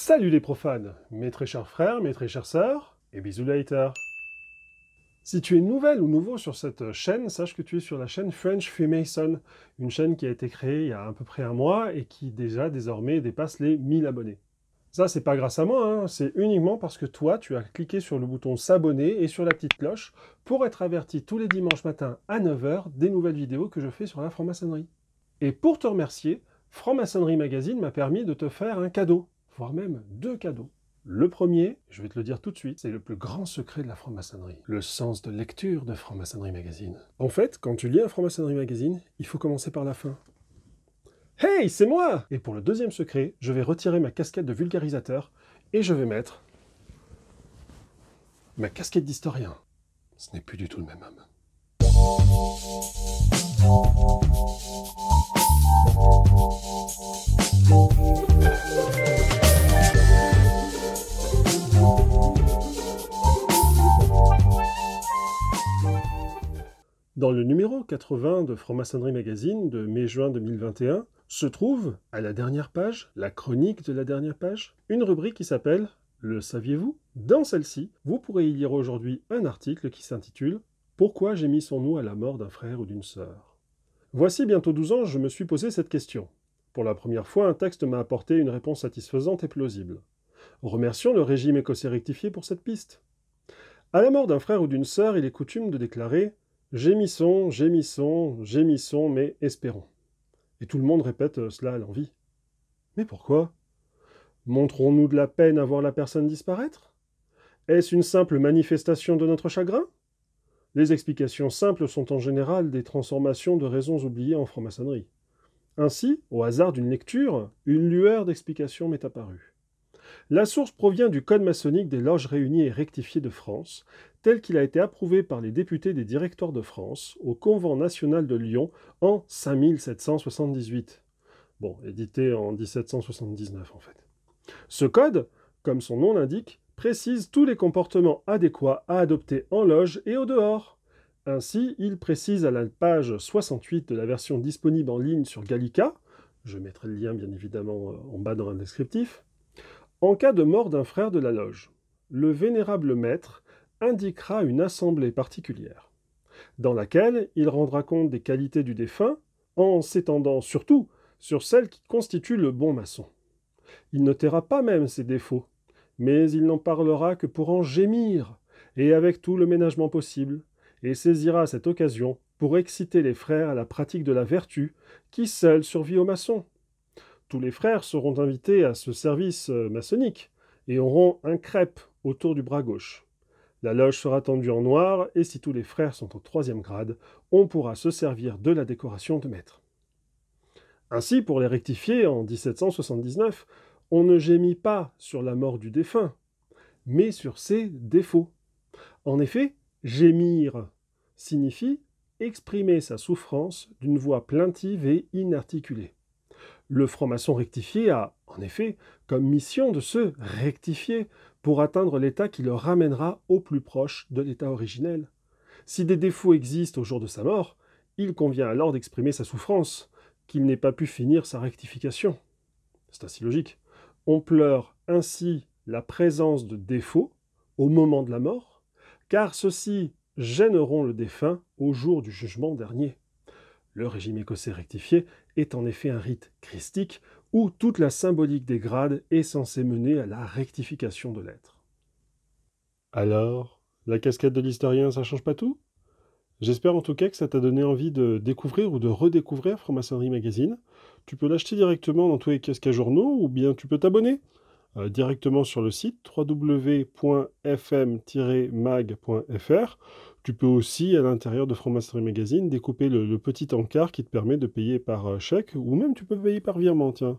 Salut les profanes, mes très chers frères, mes très chères sœurs, et bisous later Si tu es nouvelle ou nouveau sur cette chaîne, sache que tu es sur la chaîne French Freemason, une chaîne qui a été créée il y a à peu près un mois et qui déjà désormais dépasse les 1000 abonnés. Ça, c'est pas grâce à moi, hein, c'est uniquement parce que toi, tu as cliqué sur le bouton s'abonner et sur la petite cloche pour être averti tous les dimanches matins à 9h des nouvelles vidéos que je fais sur la franc-maçonnerie. Et pour te remercier, Franc-maçonnerie magazine m'a permis de te faire un cadeau voire même deux cadeaux. Le premier, je vais te le dire tout de suite, c'est le plus grand secret de la franc-maçonnerie, le sens de lecture de franc-maçonnerie magazine. En fait, quand tu lis un franc-maçonnerie magazine, il faut commencer par la fin. Hey, c'est moi Et pour le deuxième secret, je vais retirer ma casquette de vulgarisateur et je vais mettre ma casquette d'historien. Ce n'est plus du tout le même homme. Dans le numéro 80 de franc Magazine de mai-juin 2021 se trouve, à la dernière page, la chronique de la dernière page, une rubrique qui s'appelle Le saviez-vous Dans celle-ci, vous pourrez y lire aujourd'hui un article qui s'intitule Pourquoi j'ai mis son nom à la mort d'un frère ou d'une sœur Voici bientôt 12 ans, je me suis posé cette question. Pour la première fois, un texte m'a apporté une réponse satisfaisante et plausible. Remercions le régime écossais rectifié pour cette piste. À la mort d'un frère ou d'une sœur, il est coutume de déclarer Gémissons, gémissons, gémissons, mais espérons. Et tout le monde répète euh, cela à l'envie. Mais pourquoi Montrons-nous de la peine à voir la personne disparaître Est-ce une simple manifestation de notre chagrin Les explications simples sont en général des transformations de raisons oubliées en franc-maçonnerie. Ainsi, au hasard d'une lecture, une lueur d'explication m'est apparue. La source provient du Code maçonnique des loges réunies et rectifiées de France, tel qu'il a été approuvé par les députés des directeurs de France au Convent national de Lyon en 5778. Bon, édité en 1779 en fait. Ce code, comme son nom l'indique, précise tous les comportements adéquats à adopter en loge et au dehors. Ainsi, il précise à la page 68 de la version disponible en ligne sur Gallica, je mettrai le lien bien évidemment euh, en bas dans le descriptif, en cas de mort d'un frère de la loge, le vénérable maître indiquera une assemblée particulière, dans laquelle il rendra compte des qualités du défunt, en s'étendant surtout sur celles qui constituent le bon maçon. Il ne pas même ses défauts, mais il n'en parlera que pour en gémir, et avec tout le ménagement possible, et saisira cette occasion pour exciter les frères à la pratique de la vertu, qui seule survit aux maçons tous les frères seront invités à ce service euh, maçonnique et auront un crêpe autour du bras gauche. La loge sera tendue en noir et si tous les frères sont au troisième grade, on pourra se servir de la décoration de maître. Ainsi, pour les rectifier, en 1779, on ne gémit pas sur la mort du défunt, mais sur ses défauts. En effet, gémir signifie exprimer sa souffrance d'une voix plaintive et inarticulée. Le franc-maçon rectifié a, en effet, comme mission de se rectifier pour atteindre l'état qui le ramènera au plus proche de l'état originel. Si des défauts existent au jour de sa mort, il convient alors d'exprimer sa souffrance, qu'il n'ait pas pu finir sa rectification. C'est ainsi logique. On pleure ainsi la présence de défauts au moment de la mort, car ceux-ci gêneront le défunt au jour du jugement dernier. Le régime écossais rectifié est en effet un rite christique où toute la symbolique des grades est censée mener à la rectification de l'être. Alors, la casquette de l'historien, ça change pas tout J'espère en tout cas que ça t'a donné envie de découvrir ou de redécouvrir Franc-Maçonnerie Magazine. Tu peux l'acheter directement dans tous les casques à journaux ou bien tu peux t'abonner euh, directement sur le site www.fm-mag.fr. Tu peux aussi, à l'intérieur de franc Mastery Magazine, découper le, le, petit encart qui te permet de payer par euh, chèque, ou même tu peux payer par virement, tiens.